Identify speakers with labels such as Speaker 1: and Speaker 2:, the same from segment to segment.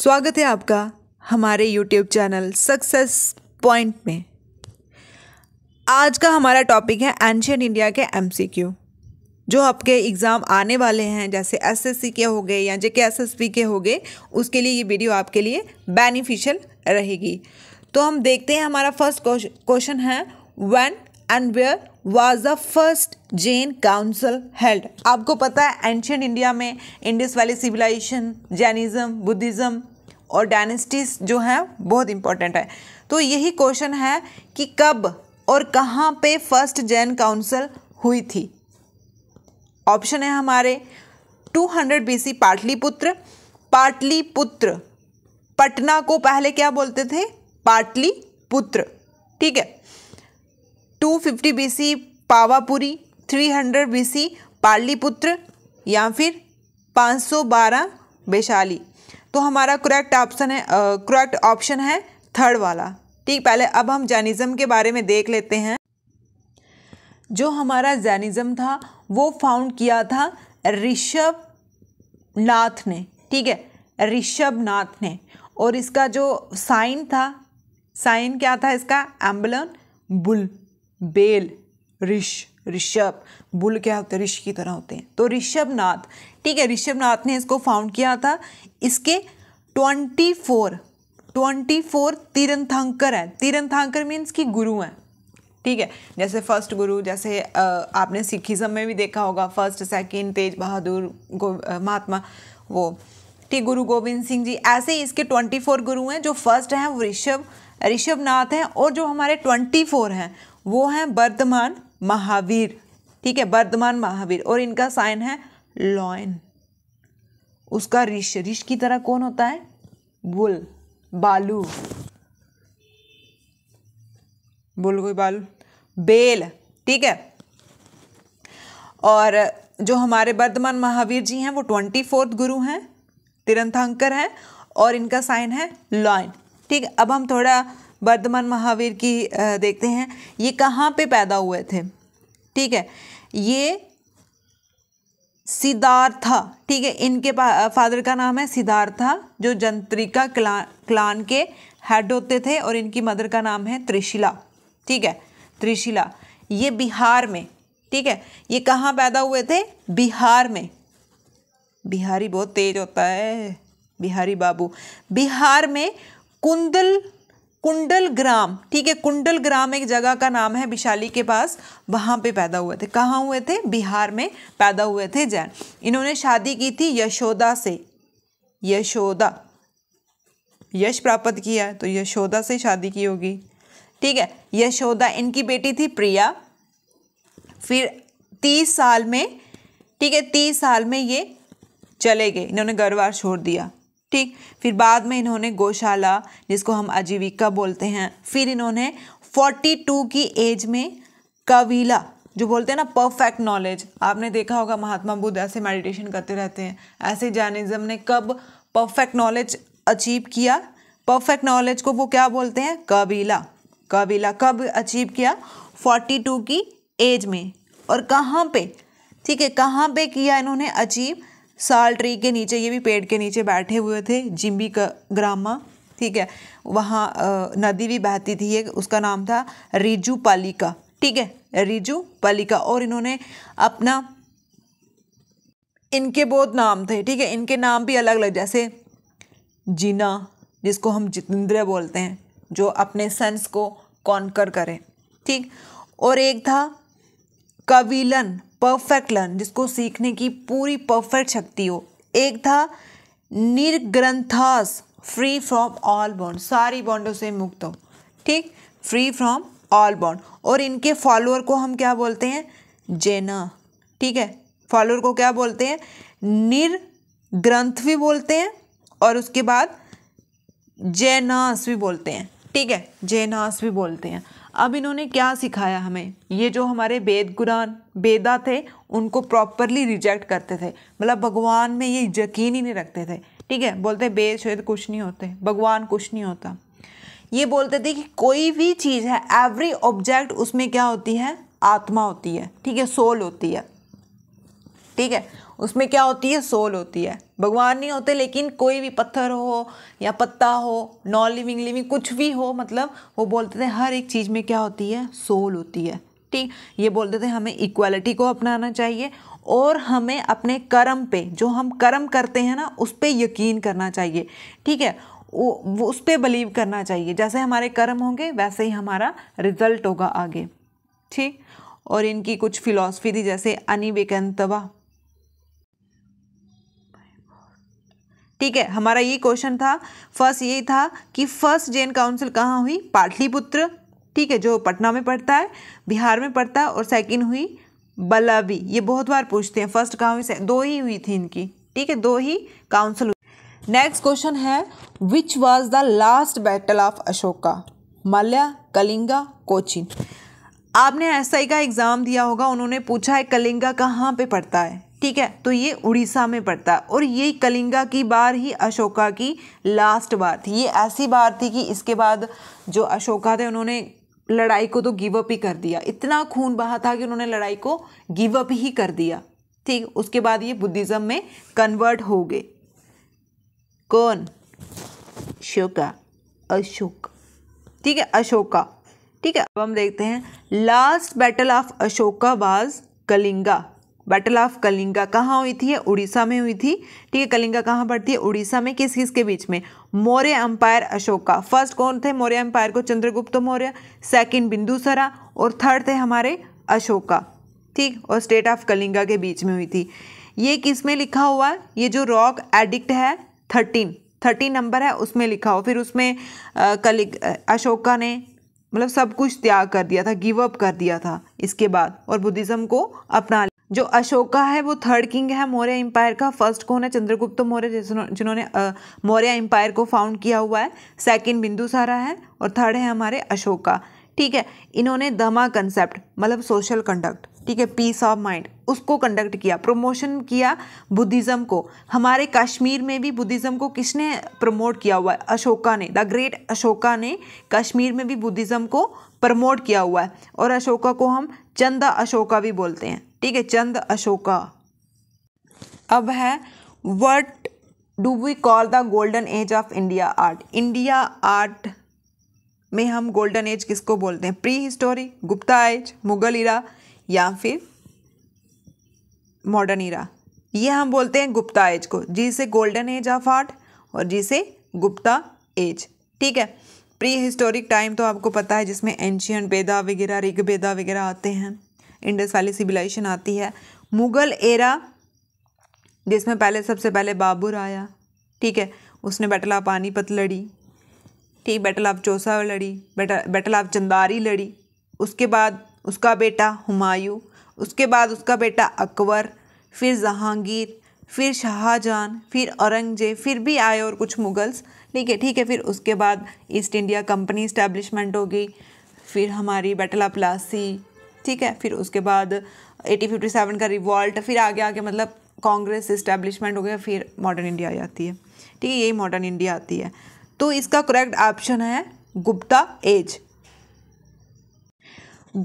Speaker 1: स्वागत है आपका हमारे यूट्यूब चैनल सक्सेस पॉइंट में आज का हमारा टॉपिक है एंशियन इंडिया के एम जो आपके एग्ज़ाम आने वाले हैं जैसे एसएससी के हो गए या जे के एस के हो गए उसके लिए ये वीडियो आपके लिए बेनिफिशियल रहेगी तो हम देखते हैं हमारा फर्स्ट क्वेश्चन है when and where was the first Jain council held आपको पता है एंशियंट इंडिया में Indus valley civilisation Jainism Buddhism और डायनेस्टीज जो हैं बहुत इंपॉर्टेंट है तो यही क्वेश्चन है कि कब और कहाँ पे फर्स्ट जैन काउंसिल हुई थी ऑप्शन है हमारे 200 hundred B C Pataliputra Pataliputra Patna को पहले क्या बोलते थे पाटलिपुत्र ठीक है two fifty B C Pavapuri three hundred B C Pataliputra या फिर पाँच सौ बारह वैशाली तो हमारा करेक्ट ऑप्शन है करेक्ट ऑप्शन है थर्ड वाला ठीक पहले अब हम जैनिज़्म के बारे में देख लेते हैं जो हमारा जैनिज़म था वो फाउंड किया था ऋषभ नाथ ने ठीक है ऋषभ नाथ ने और इसका जो साइन था साइन क्या था इसका एम्बलन बुल बेल ऋष ऋषभ बुल क्या होते हैं ऋषि की तरह होते हैं तो ऋषभ नाथ ठीक है ऋषभ नाथ ने इसको फाउंड किया था इसके twenty four twenty four Tirthankar हैं तीरंथांकर मीन्स कि गुरु हैं ठीक है जैसे फर्स्ट गुरु जैसे आपने सिखिज़म में भी देखा होगा फर्स्ट सेकंड तेज बहादुर गो महात्मा वो ठीक गुरु गोविंद सिंह जी ऐसे ही इसके ट्वेंटी फोर गुरु हैं जो फर्स्ट हैं वो ऋषभ ऋषभ नाथ हैं और जो हमारे ट्वेंटी फोर हैं वो हैं वर्धमान महावीर ठीक है वर्धमान महावीर और इनका साइन है लॉयन उसका ऋष ऋष की तरह कौन होता है बुल बालू बुल कोई बालू बेल ठीक है और जो हमारे वर्धमान महावीर जी हैं वो ट्वेंटी फोर्थ गुरु हैं तिरंथांकर हैं और इनका साइन है लॉयन ठीक है अब हम थोड़ा वर्धमान महावीर की देखते हैं ये कहाँ पे पैदा हुए थे ठीक है ये सिद्धार्था ठीक है इनके फादर का नाम है सिद्धार्था जो जंत्रिका क्ला क्लान के हेड होते थे और इनकी मदर का नाम है त्रिशिला ठीक है त्रिशिला ये बिहार में ठीक है ये कहाँ पैदा हुए थे बिहार में बिहारी बहुत तेज होता है बिहारी बाबू बिहार में कुंदल कुंडल ग्राम ठीक है कुंडल ग्राम एक जगह का नाम है विशाली के पास वहाँ पे पैदा हुए थे कहाँ हुए थे बिहार में पैदा हुए थे जैन इन्होंने शादी की थी यशोदा से यशोदा यश प्राप्त किया है तो यशोदा से शादी की होगी ठीक है यशोदा इनकी बेटी थी प्रिया फिर तीस साल में ठीक है तीस साल में ये चले गए इन्होंने घरवार छोड़ दिया ठीक फिर बाद में इन्होंने गौशाला जिसको हम आजीविका बोलते हैं फिर इन्होंने 42 की एज में कवीला जो बोलते हैं ना परफेक्ट नॉलेज आपने देखा होगा महात्मा बुद्ध ऐसे मेडिटेशन करते रहते हैं ऐसे जैनिज़्म ने कब परफेक्ट नॉलेज अचीव किया परफेक्ट नॉलेज को वो क्या बोलते हैं कबीला कबीला कब अचीव किया 42 की एज में और कहाँ पे ठीक है कहाँ पे किया इन्होंने अचीव साल ट्री के नीचे ये भी पेड़ के नीचे बैठे हुए थे जिम्बी ग्रामा ठीक है वहाँ नदी भी बहती थी ये उसका नाम था रिजू पालिका ठीक है रिजू पालिका और इन्होंने अपना इनके बहुत नाम थे ठीक है इनके नाम भी अलग अलग जैसे जीना जिसको हम जितेंद्र बोलते हैं जो अपने सन्स को कॉन्कर करें ठीक और एक था कविलन परफेक्ट लर्न जिसको सीखने की पूरी परफेक्ट शक्ति हो एक था Nirgranthas free from all bond सारी बॉन्डों से मुक्त हो ठीक फ्री फ्रॉम ऑल बॉन्ड और इनके फॉलोअर को हम क्या बोलते हैं जेना ठीक है फॉलोअर को क्या बोलते हैं निर्ग्रंथ भी बोलते हैं और उसके बाद जेनास भी बोलते हैं ठीक है जेनास भी बोलते हैं अब इन्होंने क्या सिखाया हमें ये जो हमारे वेद कुरान वेदा थे उनको प्रॉपरली रिजेक्ट करते थे मतलब भगवान में ये यकीन ही नहीं रखते थे ठीक है बोलते वेद शेद कुछ नहीं होते भगवान कुछ नहीं होता ये बोलते थे कि कोई भी चीज़ है एवरी ऑब्जेक्ट उसमें क्या होती है आत्मा होती है ठीक है सोल होती है ठीक है उसमें क्या होती है सोल होती है भगवान नहीं होते लेकिन कोई भी पत्थर हो या पत्ता हो नॉन लिविंग लिविंग कुछ भी हो मतलब वो बोलते थे हर एक चीज़ में क्या होती है सोल होती है ठीक ये बोलते थे हमें इक्वालिटी को अपनाना चाहिए और हमें अपने कर्म पे जो हम कर्म करते हैं ना उस पर यकीन करना चाहिए ठीक है वो, वो उस पर बिलीव करना चाहिए जैसे हमारे कर्म होंगे वैसे ही हमारा रिजल्ट होगा आगे ठीक और इनकी कुछ फिलॉसफी थी जैसे अनिवेकंतवा ठीक है हमारा ये क्वेश्चन था फर्स्ट यही था कि फर्स्ट जैन काउंसिल कहाँ हुई पाटलिपुत्र ठीक है जो पटना में पड़ता है बिहार में पड़ता है और सेकंड हुई बलावी ये बहुत बार पूछते हैं फर्स्ट कहाँ हुई दो ही हुई थी इनकी ठीक है दो ही काउंसिल हुई नेक्स्ट क्वेश्चन है which was the last battle of Ashoka माल्या कलिंगा कोचिन आपने ही का एग्ज़ाम दिया होगा उन्होंने पूछा है कलिंगा कहाँ पे पड़ता है ठीक है तो ये उड़ीसा में पड़ता है और ये कलिंगा की बार ही अशोका की लास्ट बार थी ये ऐसी बार थी कि इसके बाद जो अशोका थे उन्होंने लड़ाई को तो गिवअप ही कर दिया इतना खून बहा था कि उन्होंने लड़ाई को गिवअप ही कर दिया ठीक उसके बाद ये बुद्धिज़्म में कन्वर्ट हो गए कौन शोका अशोक ठीक है अशोका ठीक है अब हम देखते हैं last battle of Ashoka was Kalinga battle of Kalinga कहाँ हुई थी उड़ीसा में हुई थी ठीक है कलिंगा कहाँ पड़ती है उड़ीसा में किस किस के बीच में मौर्य अंपायर अशोका फर्स्ट कौन थे मौर्य अंपायर को चंद्रगुप्त मौर्य सेकंड बिंदुसरा और थर्ड थे हमारे अशोका ठीक और स्टेट ऑफ कलिंगा के बीच में हुई थी ये किस में लिखा हुआ ये जो रॉक एडिक्ट है थर्टीन थर्टीन नंबर है उसमें लिखा हो फिर उसमें कलिक अशोका ने मतलब सब कुछ त्याग कर दिया था गिव अप कर दिया था इसके बाद और बुद्धिज़्म को अपना जो अशोका है वो थर्ड किंग है मौर्य एम्पायर का फर्स्ट कौन है चंद्रगुप्त मौर्य जिन्होंने मौर्य एम्पायर को फाउंड किया हुआ है सेकंड बिंदुसारा है और थर्ड है हमारे अशोका ठीक है इन्होंने दमा कंसेप्ट मतलब सोशल कंडक्ट ठीक है पीस ऑफ माइंड उसको कंडक्ट किया प्रमोशन किया बुद्धिज़्म को हमारे कश्मीर में भी बुद्धिज़्म को किसने प्रमोट किया हुआ है अशोका ने द ग्रेट अशोका ने कश्मीर में भी बुद्धिज़्म को प्रमोट किया हुआ है और अशोका को हम चंद अशोका भी बोलते हैं ठीक है चंद अशोका अब है what do we call the golden age of India art India art में हम गोल्डन एज किसको बोलते हैं prehistory Gupta age Mughal era या फिर मॉडर्न इरा ये हम बोलते हैं गुप्ता एज को जिसे गोल्डन एज ऑफ आर्ट और जिसे गुप्ता एज ठीक है प्री हिस्टोरिक टाइम तो आपको पता है जिसमें एंशियन बेदा वगैरह रिग बेदा वगैरह आते हैं इंडस वाली सिविलाइजेशन आती है मुग़ल एरा जिसमें पहले सबसे पहले बाबुर आया ठीक है उसने बैटल ऑफ पानीपत लड़ी ठीक बैटल ऑफ चौसा लड़ी बैटल ऑफ चंदारी लड़ी उसके बाद उसका बेटा हुमायूं उसके बाद उसका बेटा अकबर फिर जहांगीर फिर शाहजहां फिर औरंगजेब फिर भी आए और कुछ मुग़ल्स ठीक है ठीक है फिर उसके बाद ईस्ट इंडिया कंपनी इस्टेब्लिशमेंट होगी फिर हमारी बैटल ऑफ प्लासी ठीक है फिर उसके बाद 1857 का रिवॉल्ट फिर आगे आगे मतलब कांग्रेस इस्टेब्लिशमेंट हो गया फिर मॉडर्न इंडिया आ जाती है ठीक है यही मॉडर्न इंडिया आती है तो इसका करेक्ट ऑप्शन है Gupta age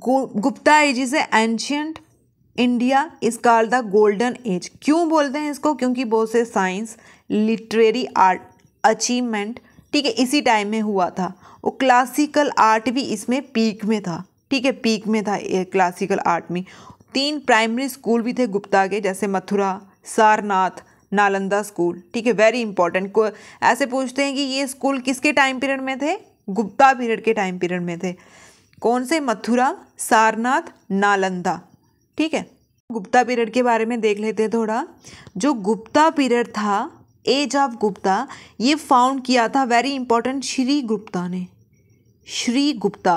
Speaker 1: Gupta age is ancient India is called the golden age क्यों बोलते हैं इसको क्योंकि बहुत से साइंस लिटरेरी आर्ट अचीवमेंट ठीक है इसी टाइम में हुआ था वो क्लासिकल आर्ट भी इसमें पीक में था ठीक है पीक में था ये क्लासिकल आर्ट में तीन प्राइमरी स्कूल भी थे गुप्ता के जैसे मथुरा सारनाथ नालंदा स्कूल ठीक है वेरी इंपॉर्टेंट को ऐसे पूछते हैं कि ये स्कूल किसके टाइम पीरियड में थे गुप्ता पीरियड के टाइम पीरियड में थे कौन से मथुरा सारनाथ नालंदा ठीक है गुप्ता पीरियड के बारे में देख लेते हैं थोड़ा जो गुप्ता पीरियड था एज ऑफ गुप्ता ये फाउंड किया था वेरी इंपॉर्टेंट श्री गुप्ता ने श्री गुप्ता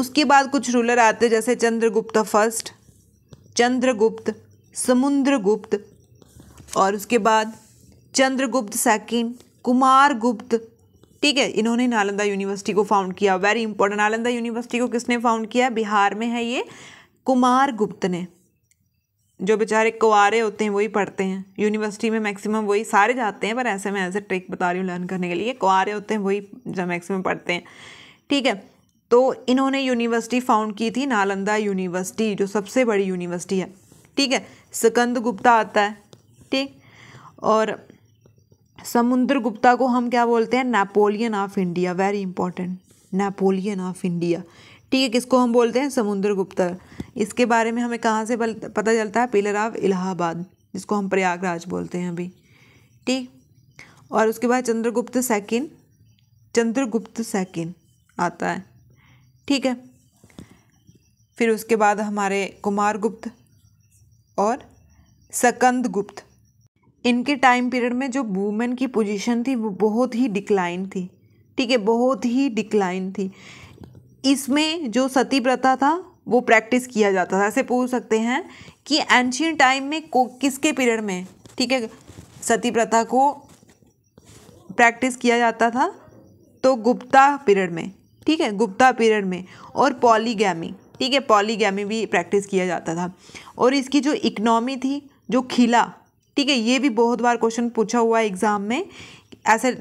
Speaker 1: उसके बाद कुछ रूलर आते जैसे चंद्रगुप्त फर्स्ट चंद्रगुप्त समुद्रगुप्त और उसके बाद चंद्रगुप्त सेकंड कुमार गुप्त ठीक है इन्होंने नालंदा यूनिवर्सिटी को फाउंड किया वेरी इंपॉर्टेंट नालंदा यूनिवर्सिटी को किसने फाउंड किया बिहार में है ये कुमार गुप्त ने जो बेचारे कुआरे होते हैं वही पढ़ते हैं यूनिवर्सिटी में मैक्सिमम वही सारे जाते हैं पर ऐसे में ऐसे ट्रिक बता रही हूँ लर्न करने के लिए कुआरे होते हैं वही जो मैक्सिमम पढ़ते हैं ठीक है तो इन्होंने यूनिवर्सिटी फाउंड की थी नालंदा यूनिवर्सिटी जो सबसे बड़ी यूनिवर्सिटी है ठीक है सिकंद गुप्ता आता है ठीक और समुद्र गुप्ता को हम क्या बोलते हैं Napoleon of India very important Napoleon of India ठीक है किसको हम बोलते हैं समुद्र गुप्ता इसके बारे में हमें कहाँ से पता चलता है पिलर ऑफ इलाहाबाद जिसको हम प्रयागराज बोलते हैं अभी ठीक और उसके बाद चंद्रगुप्त सेकेंड चंद्रगुप्त सेकेंड आता है ठीक है फिर उसके बाद हमारे कुमार गुप्त और सकंद गुप्त इनके टाइम पीरियड में जो वूमेन की पोजीशन थी वो बहुत ही डिक्लाइन थी ठीक है बहुत ही डिक्लाइन थी इसमें जो सती प्रथा था वो प्रैक्टिस किया जाता था ऐसे पूछ सकते हैं कि एंशियन टाइम में को किसके पीरियड में ठीक है सती प्रथा को प्रैक्टिस किया जाता था तो गुप्ता पीरियड में ठीक है गुप्ता पीरियड में और पॉलीगैमी ठीक है पॉलीगैमी भी प्रैक्टिस किया जाता था और इसकी जो इकनॉमी थी जो खिला ठीक है ये भी बहुत बार क्वेश्चन पूछा हुआ है एग्ज़ाम में ऐसे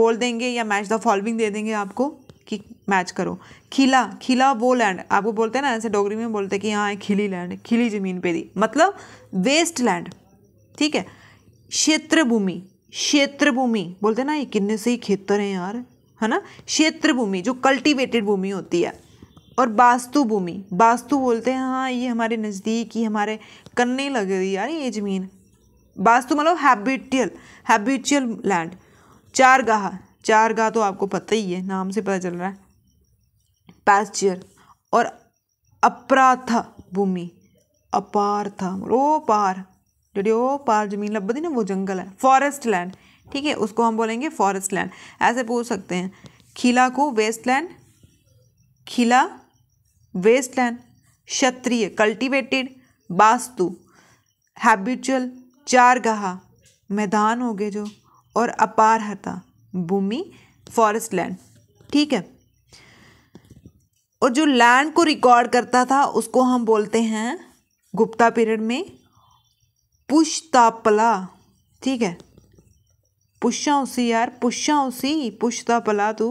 Speaker 1: बोल देंगे या मैच द फॉलोइंग दे देंगे आपको कि मैच करो खिला खिला वो लैंड आपको बोलते हैं ना ऐसे डोगरी में बोलते हैं कि हाँ खिली लैंड खिली ज़मीन पे दी मतलब वेस्ट लैंड ठीक है क्षेत्र भूमि क्षेत्र भूमि बोलते हैं ना ये किन्ने से ही खेतर हैं यार है ना क्षेत्र भूमि जो कल्टीवेटेड भूमि होती है और वास्तु भूमि वास्तु बोलते हैं हाँ ये हमारे नज़दीक ही हमारे कन्ने लग रही यार ये ज़मीन वास्तु मतलब हैबिटियल हैबिटियल लैंड चार गाह चार गा तो आपको पता ही है नाम से पता चल रहा है पैस्चर और अपराथ भूमि अपार था ओ पार जो ओ पार जमीन ਲੱਭਦੀ ना वो जंगल है फॉरेस्ट लैंड ठीक है उसको हम बोलेंगे फॉरेस्ट लैंड ऐसे पूछ सकते हैं खिला को वेस्ट लैंड खिला वेस्ट लैंड क्षत्रिय कल्टिवेटेड वास्तु हैबिचुअल चारगाह मैदान हो गए जो और अपार हता भूमि फॉरेस्ट लैंड ठीक है और जो लैंड को रिकॉर्ड करता था उसको हम बोलते हैं गुप्ता पीरियड में पुश्तापला ठीक है पुशा उसी यार पुशा उसी पुश्तापला तू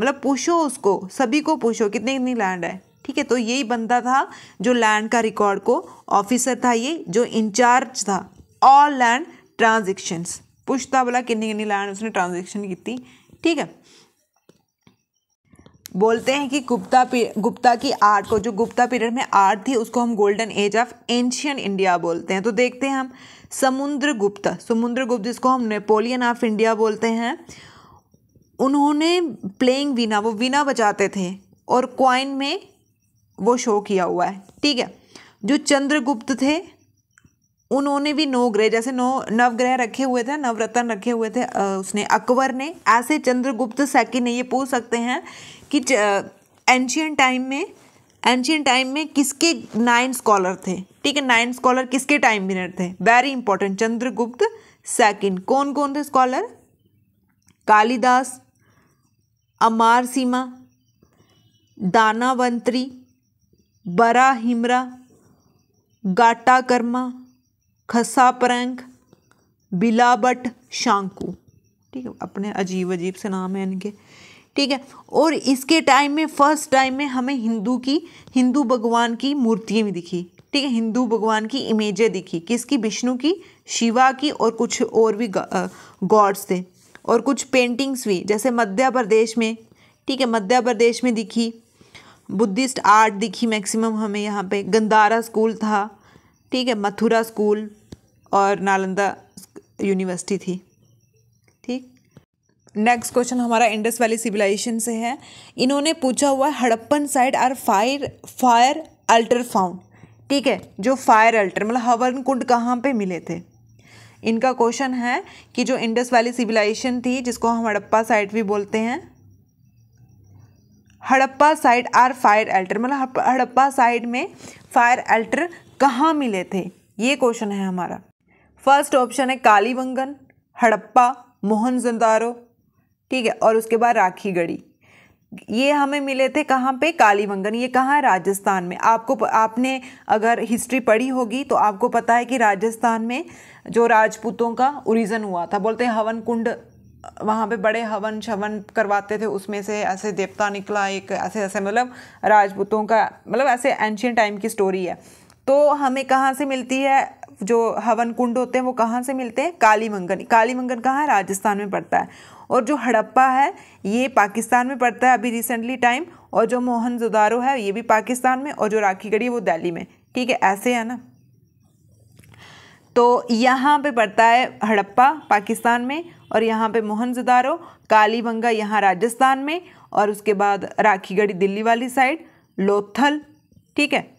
Speaker 1: मतलब पूछो उसको सभी को पूछो कितने कितनी लैंड है ठीक है तो यही बंदा था जो लैंड का रिकॉर्ड को ऑफिसर था ये जो इंचार्ज था ऑल लैंड ट्रांजेक्शन्स पुछता भला किन्नी लाइन उसने ट्रांजेक्शन की ठीक है बोलते हैं कि गुप्ता गुप्ता की आर्ट को जो गुप्ता पीरियड में आर्ट थी उसको हम golden age of ancient India बोलते हैं तो देखते हैं हम समुद्र गुप्त समुद्र गुप्त जिसको हम नेपोलियन ऑफ इंडिया बोलते हैं उन्होंने प्लेइंग वीना वो वीना बजाते थे और क्वाइन में वो शो किया हुआ है ठीक है जो चंद्रगुप्त थे उन्होंने भी नौ ग्रह जैसे नौ नवग्रह रखे हुए थे नवरत्न रखे हुए थे उसने अकबर ने ऐसे चंद्रगुप्त सैकी ने ये पूछ सकते हैं कि एंशियन टाइम में एंशियन टाइम में किसके नाइन स्कॉलर थे ठीक है नाइन स्कॉलर किसके टाइम पीरियड थे वेरी इंपॉर्टेंट चंद्रगुप्त सेकंड कौन कौन थे स्कॉलर कालिदास अमार सीमा दानावंतरी बरा हिमरा गाटा कर्मा खसापरंग बिलाबट शांकू ठीक है अपने अजीब अजीब से नाम है इनके ठीक है और इसके टाइम में फर्स्ट टाइम में हमें हिंदू की हिंदू भगवान की मूर्तियाँ भी दिखी ठीक है हिंदू भगवान की इमेजें दिखी किसकी विष्णु की शिवा की और कुछ और भी गॉड्स थे और कुछ पेंटिंग्स भी जैसे मध्य प्रदेश में ठीक है मध्य प्रदेश में दिखी बुद्धिस्ट आर्ट दिखी मैक्सिमम हमें यहाँ पे गंदारा स्कूल था ठीक है मथुरा स्कूल और नालंदा यूनिवर्सिटी थी ठीक नेक्स्ट क्वेश्चन हमारा इंडस वैली सिविलाइजेशन से है इन्होंने पूछा हुआ है Harappan site are fire fire altar found ठीक है जो फायर अल्टर मतलब हवन कुंड कहाँ पे मिले थे इनका क्वेश्चन है कि जो इंडस वैली सिविलाइजेशन थी जिसको हम हड़प्पा साइड भी बोलते हैं Harappa site are fire altar मतलब हड़प्पा साइड में फायर अल्टर कहाँ मिले थे ये क्वेश्चन है हमारा फर्स्ट ऑप्शन है कालीबंगन हड़प्पा मोहनजोदारो ठीक है और उसके बाद राखी गढ़ी ये हमें मिले थे कहाँ पे कालीबंगन ये कहाँ है राजस्थान में आपको आपने अगर हिस्ट्री पढ़ी होगी तो आपको पता है कि राजस्थान में जो राजपूतों का ओरिजन हुआ था बोलते हैं हवन कुंड वहाँ पे बड़े हवन शवन करवाते थे उसमें से ऐसे देवता निकला एक ऐसे ऐसे मतलब राजपूतों का मतलब ऐसे एंशियन टाइम की स्टोरी है तो हमें कहाँ से मिलती है जो हवन कुंड होते हैं वो कहाँ से मिलते हैं काली मंगन काली मंगन कहाँ है राजस्थान में पड़ता है और जो हड़प्पा है ये पाकिस्तान में पड़ता है अभी रिसेंटली टाइम और जो जुदारो है ये भी पाकिस्तान में और जो राखी है वो दिल्ली में ठीक है ऐसे है ना तो यहाँ पे पड़ता है हड़प्पा पाकिस्तान में और यहाँ पे काली बंगा यहाँ राजस्थान में और उसके बाद राखीगढ़ी दिल्ली वाली साइड लोथल ठीक है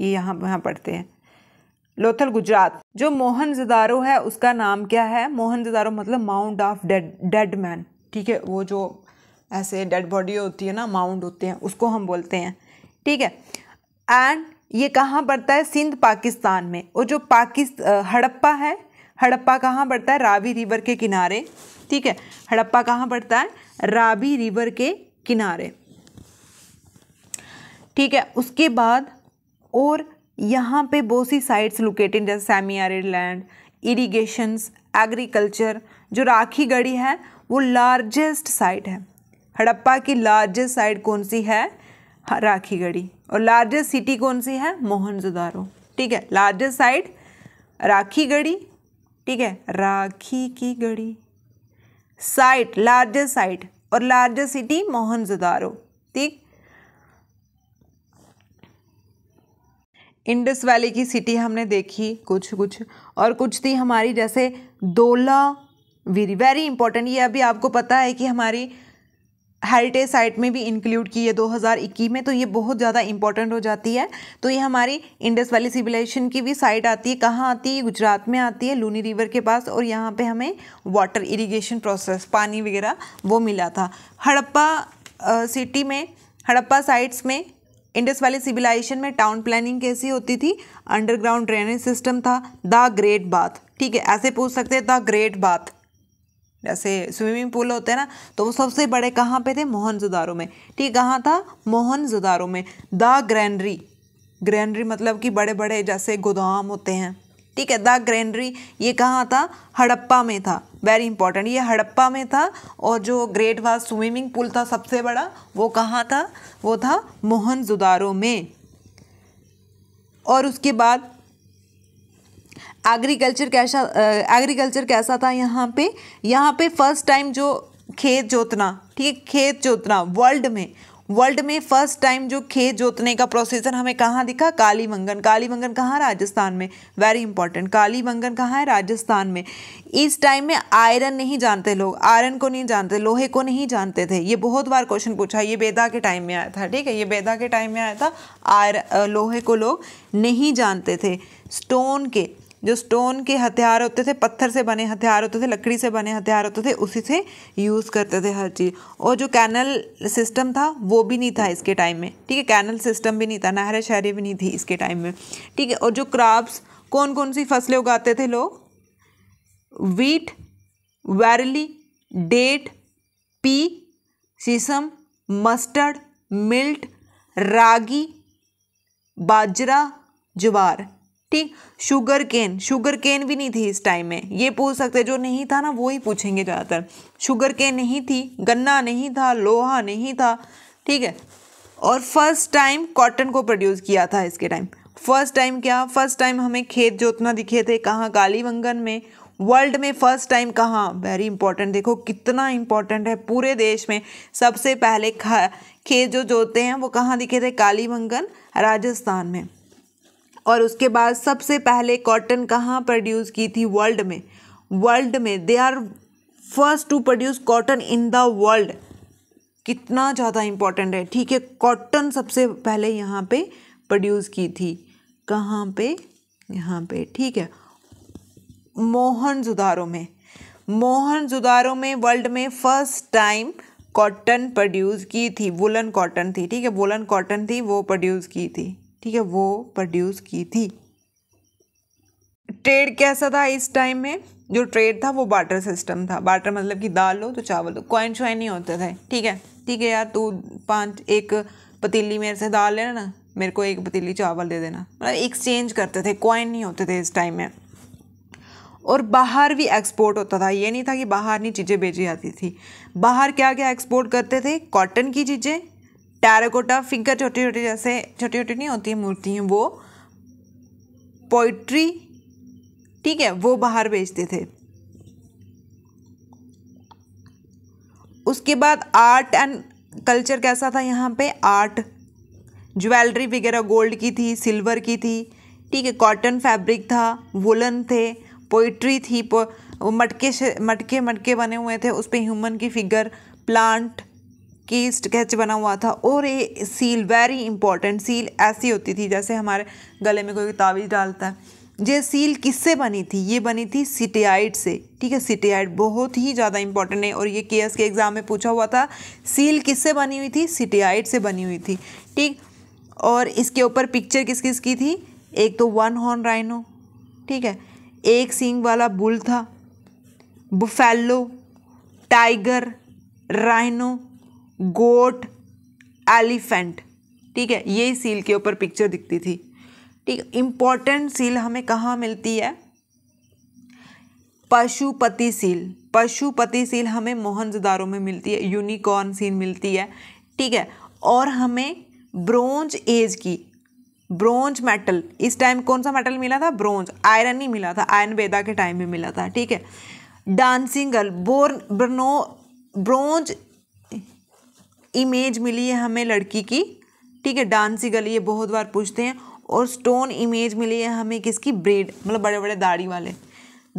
Speaker 1: ये यहाँ वहाँ पढ़ते हैं लोथल गुजरात जो मोहन जदारो है उसका नाम क्या है मोहन जदारो मतलब mount of dead dead man ठीक है वो जो ऐसे डेड बॉडी होती है ना माउंट होते हैं उसको हम बोलते हैं ठीक है एंड ये कहाँ पड़ता है सिंध पाकिस्तान में और जो पाकिस्त हड़प्पा है हड़प्पा कहाँ पड़ता है रावी रिवर के किनारे ठीक है हड़प्पा कहाँ पड़ता है रावी रिवर के किनारे ठीक है उसके बाद और यहाँ पे बहुत सी साइट्स लोकेटेड जैसे semi arid land irrigations agriculture जो राखी गढ़ी है वो लार्जेस्ट साइट है हड़प्पा की लार्जेस्ट साइट कौन सी है हाँ, राखी गढ़ी और लार्जेस्ट सिटी कौन सी है मोहनजोदारो ठीक है लार्जेस्ट साइट राखी गढ़ी ठीक है राखी की गढ़ी साइट लार्जेस्ट साइट और लार्जेस्ट सिटी मोहनजोदारो ठीक इंडस वैली की सिटी हमने देखी कुछ कुछ और कुछ थी हमारी जैसे दोला वेरी वेरी इंपॉर्टेंट ये अभी आपको पता है कि हमारी हेरिटेज साइट में भी इंक्लूड की है दो में तो ये बहुत ज़्यादा इंपॉर्टेंट हो जाती है तो ये हमारी इंडस वैली सिविलाइजेशन की भी साइट आती है कहाँ आती है गुजरात में आती है लूनी रिवर के पास और यहाँ पे हमें वाटर इरिगेशन प्रोसेस पानी वगैरह वो मिला था हड़प्पा सिटी में हड़प्पा साइट्स में इंडस वैली सिविलाइजेशन में टाउन प्लानिंग कैसी होती थी अंडरग्राउंड ड्रेनेज सिस्टम था द ग्रेट बाथ ठीक है ऐसे पूछ सकते हैं द ग्रेट बाथ जैसे स्विमिंग पूल होते हैं ना तो वो सबसे बड़े कहाँ पे थे जुदारों में ठीक कहाँ था जुदारों में द ग्रैनरी ग्रैनरी मतलब कि बड़े बड़े जैसे गोदाम होते हैं ठीक है द ग्रेनरी ये कहाँ था हड़प्पा में था वेरी इंपॉर्टेंट ये हड़प्पा में था और जो ग्रेट वास स्विमिंग पूल था सबसे बड़ा वो कहाँ था वो था मोहनजुदारो में और उसके बाद एग्रीकल्चर कैसा एग्रीकल्चर कैसा था यहाँ पे यहाँ पे फर्स्ट टाइम जो खेत जोतना ठीक है खेत जोतना वर्ल्ड में वर्ल्ड में फर्स्ट टाइम जो खेत जोतने का प्रोसेसर हमें कहाँ दिखा काली मंगन काली मंगन कहाँ राजस्थान में वेरी इंपॉर्टेंट काली मंगन कहाँ है राजस्थान में इस टाइम में आयरन नहीं जानते लोग आयरन को नहीं जानते लोहे को नहीं जानते थे ये बहुत बार क्वेश्चन पूछा ये बेदा के टाइम में आया था ठीक है ये बेदा के टाइम में आया था आयर लोहे को लोग नहीं जानते थे स्टोन के जो स्टोन के हथियार होते थे पत्थर से बने हथियार होते थे लकड़ी से बने हथियार होते थे उसी से यूज़ करते थे हर चीज़ और जो कैनल सिस्टम था वो भी नहीं था इसके टाइम में ठीक है कैनल सिस्टम भी नहीं था नहर शहरी भी नहीं थी इसके टाइम में ठीक है और जो क्रॉप्स कौन कौन सी फसलें उगाते थे लोग wheat barley date pea sesame mustard millet ragi bajra jowar ठीक शुगर केन शुगर केन भी नहीं थी इस टाइम में ये पूछ सकते जो नहीं था ना वो ही पूछेंगे ज़्यादातर शुगर केन नहीं थी गन्ना नहीं था लोहा नहीं था ठीक है और फर्स्ट टाइम कॉटन को प्रोड्यूस किया था इसके टाइम फर्स्ट टाइम क्या फर्स्ट टाइम हमें खेत जोतना दिखे थे कहाँ कालीबंगन बंगन में वर्ल्ड में फर्स्ट टाइम कहाँ वेरी इंपॉर्टेंट देखो कितना इंपॉर्टेंट है पूरे देश में सबसे पहले खा खेत जो जोते हैं वो कहाँ दिखे थे काली बंगन राजस्थान में और उसके बाद सबसे पहले कॉटन कहाँ प्रोड्यूस की थी वर्ल्ड में वर्ल्ड में they are first to produce cotton in the world कितना ज़्यादा इम्पॉर्टेंट है ठीक है कॉटन सबसे पहले यहाँ पे प्रोड्यूस की थी कहाँ पे यहाँ पे ठीक है मोहन जुदारों में मोहन जुदारों में वर्ल्ड में फर्स्ट टाइम कॉटन प्रोड्यूस की थी वुलन कॉटन थी ठीक है वुलन कॉटन थी वो प्रोड्यूस की थी ठीक है वो प्रोड्यूस की थी ट्रेड कैसा था इस टाइम में जो ट्रेड था वो बाटर सिस्टम था बाटर मतलब कि दाल लो तो चावल लो कॉइन शॉइन नहीं होते थे ठीक है ठीक है यार तू पाँच एक पतीली मेरे से दाल लेना ना मेरे को एक पतीली चावल दे देना मतलब एक्सचेंज करते थे कॉइन नहीं होते थे इस टाइम में और बाहर भी एक्सपोर्ट होता था ये नहीं था कि बाहर नहीं चीज़ें बेची जाती थी बाहर क्या क्या एक्सपोर्ट करते थे कॉटन की चीज़ें टेराकोटा फिगर छोटे छोटे जैसे छोटी छोटी नहीं होती है मूर्ति हैं वो पोइट्री ठीक है वो बाहर बेचते थे उसके बाद आर्ट एंड कल्चर कैसा था यहाँ पे आर्ट ज्वेलरी वगैरह गोल्ड की थी सिल्वर की थी ठीक है कॉटन फैब्रिक था वुलन थे पोइट्री थी पो, मटके मटके मटके बने हुए थे उस पर ह्यूमन की फिगर प्लांट की स्केच बना हुआ था और ये सील वेरी इंपॉर्टेंट सील ऐसी होती थी जैसे हमारे गले में कोई ताबीज डालता है ये सील किससे बनी थी ये बनी थी सिटियाइड से ठीक है सिटियाइड बहुत ही ज़्यादा इंपॉर्टेंट है और ये के एस के एग्ज़ाम में पूछा हुआ था सील किससे बनी हुई थी सिटियाइड से बनी हुई थी ठीक और इसके ऊपर पिक्चर किस किस की थी एक तो वन हॉर्न राइनो ठीक है एक सींग वाला बुल था buffalo tiger rhino goat elephant ठीक है ये सील के ऊपर पिक्चर दिखती थी ठीक इम्पॉर्टेंट सील हमें कहाँ मिलती है पशुपति सील पशुपति सील हमें मोहनजदारों में मिलती है यूनिकॉर्न सील मिलती है ठीक है और हमें ब्रोंज एज की ब्रोंज मेटल इस टाइम कौन सा मेटल मिला था ब्रोंज आयरन ही मिला था आयरन वेदा के टाइम में मिला था ठीक है डांसिंग गर्ल बोर्न ब्रनो ब्रोंज इमेज मिली है हमें लड़की की ठीक है डांसी गली ये बहुत बार पूछते हैं और स्टोन इमेज मिली है हमें किसकी ब्रेड मतलब बड़े बड़े दाढ़ी वाले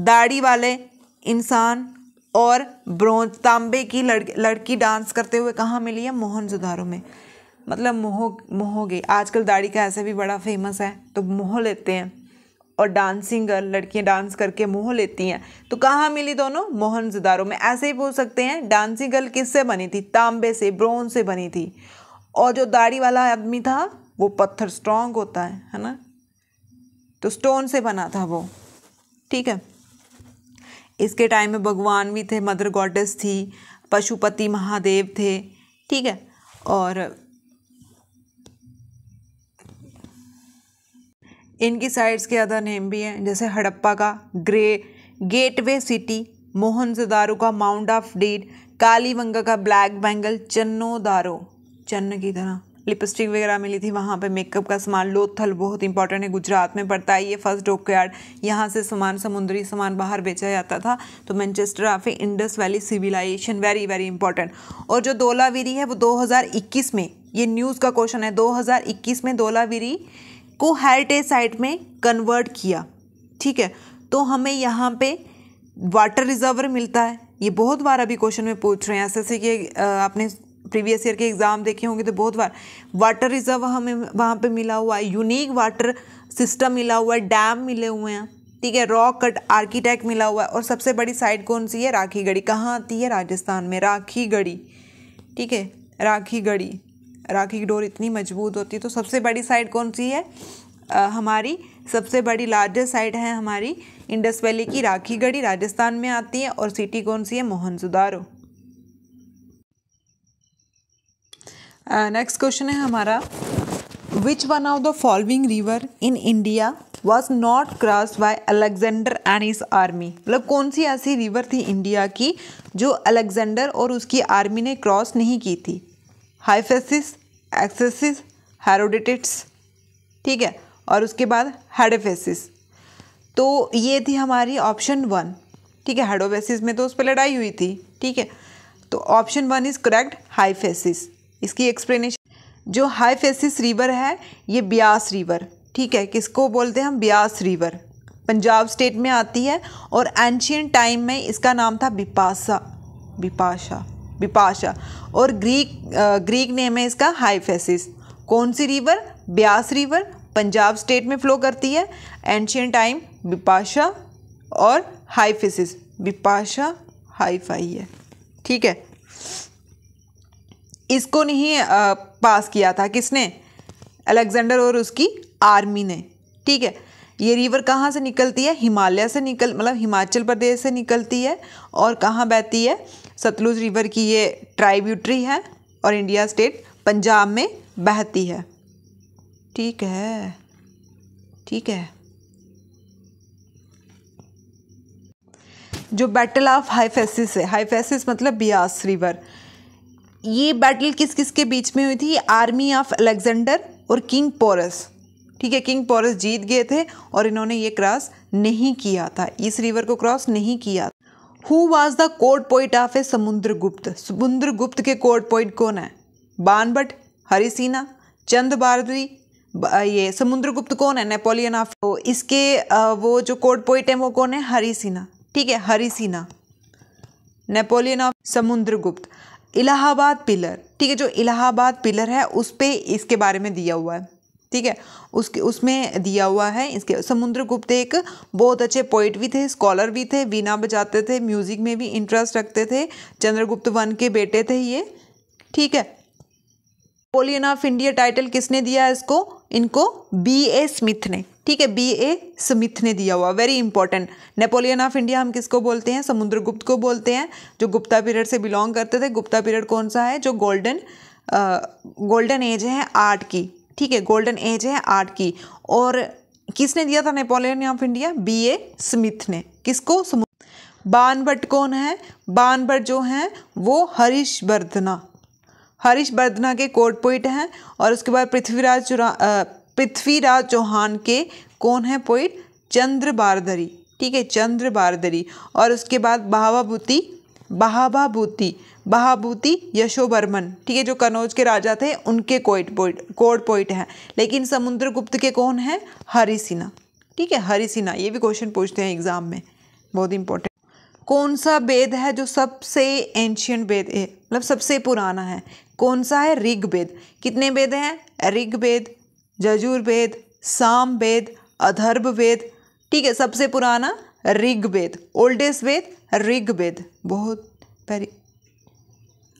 Speaker 1: दाढ़ी वाले इंसान और ब्रोंज तांबे की लड़की लड़की डांस करते हुए कहाँ मिली है मोहन सुधारों में मतलब मोह मोहोगे आजकल दाढ़ी का ऐसे भी बड़ा फेमस है तो मोह लेते हैं और डांसिंग गर्ल लड़कियां डांस करके मोह लेती हैं तो कहाँ मिली दोनों मोहनजदारों में ऐसे ही पूछ सकते हैं डांसिंग गर्ल किससे बनी थी तांबे से ब्रोन से बनी थी और जो दाढ़ी वाला आदमी था वो पत्थर स्ट्रॉन्ग होता है है ना तो स्टोन से बना था वो ठीक है इसके टाइम में भगवान भी थे मदर गॉडेस थी पशुपति महादेव थे ठीक है और इनकी साइट्स के अदर नेम भी हैं जैसे हड़प्पा का ग्रे गेटवे सिटी मोहनजोदारो का माउंट ऑफ डीड कालीबंगा का ब्लैक बैंगल दारो चन्न की तरह लिपस्टिक वगैरह मिली थी वहाँ पे मेकअप का सामान लोथल बहुत इंपॉर्टेंट है गुजरात में पड़ता है ये फर्स्ट डोक यार्ड यहाँ से सामान समुद्री सामान बाहर बेचा जाता था तो Manchester of Indus valley civilisation very very important और जो दोलावीरी है वो 2021 में ये न्यूज़ का क्वेश्चन है 2021 में दोलावीरी को हाइटेसाइट में कन्वर्ट किया ठीक है तो हमें यहाँ पे वाटर रिजर्वर मिलता है ये बहुत बार अभी क्वेश्चन में पूछ रहे हैं ऐसे ऐसे कि आपने प्रीवियस ईयर के एग्ज़ाम देखे होंगे तो बहुत बार वाटर रिजर्व हमें वहाँ पे मिला हुआ है यूनिक वाटर सिस्टम मिला हुआ है डैम मिले हुए हैं ठीक है रॉक कट आर्किटेक्ट मिला हुआ है और सबसे बड़ी साइट कौन सी है राखी गढ़ी कहाँ आती है राजस्थान में राखी गढ़ी ठीक है राखी गढ़ी राखी की डोर इतनी मजबूत होती है तो सबसे बड़ी साइड कौन सी है आ, हमारी सबसे बड़ी लार्जेस्ट साइट है हमारी इंडस वैली की राखी गढ़ी राजस्थान में आती है और सिटी कौन सी है सुधारो नेक्स्ट क्वेश्चन है हमारा which one of the following river in India was not cross by Alexander and his army मतलब कौन सी ऐसी रिवर थी इंडिया की जो अलेक्जेंडर और उसकी आर्मी ने क्रॉस नहीं की थी हाइफेसिस एक्सेसिस हेरोडिटिट्स ठीक है और उसके बाद हेडोफेसिस तो ये थी हमारी ऑप्शन वन ठीक है हेडोफेसिस में तो उस पर लड़ाई हुई थी ठीक है तो option one is correct Hyphasis इसकी एक्सप्लेनेशन जो हाइफेसिस रिवर है ये ब्यास रिवर ठीक है किसको बोलते हैं हम ब्यास रिवर पंजाब स्टेट में आती है और एंशियन टाइम में इसका नाम था बिपाशा बिपाशा बिपाशा और ग्रीक ग्रीक नेम है इसका हाइफेसिस कौन सी river Beas river Punjab state में फ्लो करती है एंशियन टाइम बिपाशा और हाइफेसिस बिपाशा हाईफाई है ठीक है इसको नहीं पास किया था किसने अलेक्जेंडर और उसकी आर्मी ने ठीक है ये रिवर कहाँ से निकलती है हिमालय से निकल मतलब हिमाचल प्रदेश से निकलती है और कहाँ बहती है सतलुज रिवर की ये ट्राइब्यूटरी है और इंडिया स्टेट पंजाब में बहती है ठीक है ठीक है जो बैटल ऑफ हाइफेसिस है हाइफेसिस मतलब बियास रिवर ये बैटल किस किस के बीच में हुई थी आर्मी ऑफ अलेक्जेंडर और किंग पोरस ठीक है किंग पोरस जीत गए थे और इन्होंने ये क्रॉस नहीं किया था इस रिवर को क्रॉस नहीं किया who was the court poet of a Samudragupta Samudragupta के कोर्ट पोइट कौन है बानभट हरिसिना चंद भारद्वी ये समुद्रगुप्त कौन है नेपोलियन ऑफ तो इसके वो जो कोर्ट पोइट है वो कौन है हरिसिना ठीक है Harisena Napoleon of Samudragupta Allahabad pillar ठीक है जो इलाहाबाद पिलर है उस पर इसके बारे में दिया हुआ है ठीक है उसके उसमें दिया हुआ है इसके समुद्र गुप्त एक बहुत अच्छे पोइट भी थे स्कॉलर भी थे वीणा बजाते थे म्यूज़िक में भी इंटरेस्ट रखते थे चंद्रगुप्त वन के बेटे थे ये ठीक है पोलियन ऑफ इंडिया टाइटल किसने दिया है इसको इनको बी ए स्मिथ ने ठीक है बी ए स्मिथ ने दिया हुआ very important Napoleon of India हम किसको बोलते हैं गुप्त को बोलते हैं जो गुप्ता पीरियड से बिलोंग करते थे गुप्ता पीरियड कौन सा है जो गोल्डन गोल्डन एज है आर्ट की ठीक है गोल्डन एज है आर्ट की और किसने दिया था Napoleon of India V A Smith ने किसको बानभट कौन है बानभट जो हैं वो हरीश हरीश वर्धना के कोर्ट पोइट हैं और उसके बाद पृथ्वीराज पृथ्वीराज चौहान के कौन है पोइट चंद्र बारदरी ठीक है चंद्र बारदरी और उसके बाद भावाभूति बहाबा बहाभूति यशोवर्मन ठीक है जो कनौज के राजा थे उनके कोइट पोइट कोड पोइट हैं लेकिन समुद्रगुप्त के कौन हैं हरि ठीक है हरि ये भी क्वेश्चन पूछते हैं एग्जाम में बहुत इंपॉर्टेंट कौन सा वेद है जो सबसे एंशियंट वेद है मतलब सबसे पुराना है कौन सा है ऋग वेद कितने वेद हैं ऋग वेद जजूर वेद साम वेद अधर्व वेद ठीक है सबसे पुराना ऋग वेद ओल्डेस्ट वेद ऋग्वेद बहुत वेरी